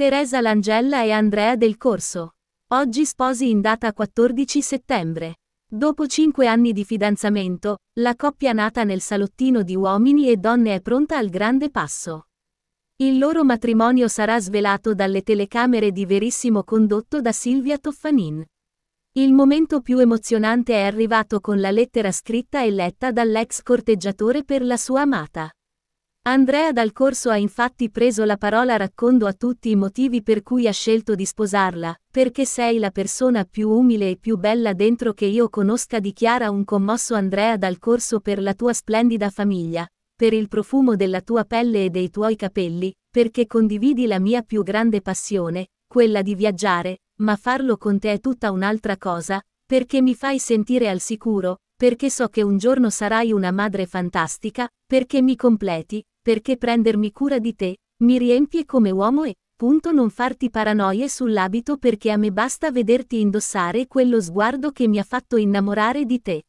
Teresa Langella e Andrea Del Corso. Oggi sposi in data 14 settembre. Dopo cinque anni di fidanzamento, la coppia nata nel salottino di uomini e donne è pronta al grande passo. Il loro matrimonio sarà svelato dalle telecamere di Verissimo condotto da Silvia Toffanin. Il momento più emozionante è arrivato con la lettera scritta e letta dall'ex corteggiatore per la sua amata. Andrea Dal Corso ha infatti preso la parola raccondo a tutti i motivi per cui ha scelto di sposarla, perché sei la persona più umile e più bella dentro che io conosca dichiara un commosso Andrea Dal Corso per la tua splendida famiglia, per il profumo della tua pelle e dei tuoi capelli, perché condividi la mia più grande passione, quella di viaggiare, ma farlo con te è tutta un'altra cosa, perché mi fai sentire al sicuro, perché so che un giorno sarai una madre fantastica, perché mi completi, perché prendermi cura di te, mi riempie come uomo e, punto non farti paranoie sull'abito perché a me basta vederti indossare quello sguardo che mi ha fatto innamorare di te.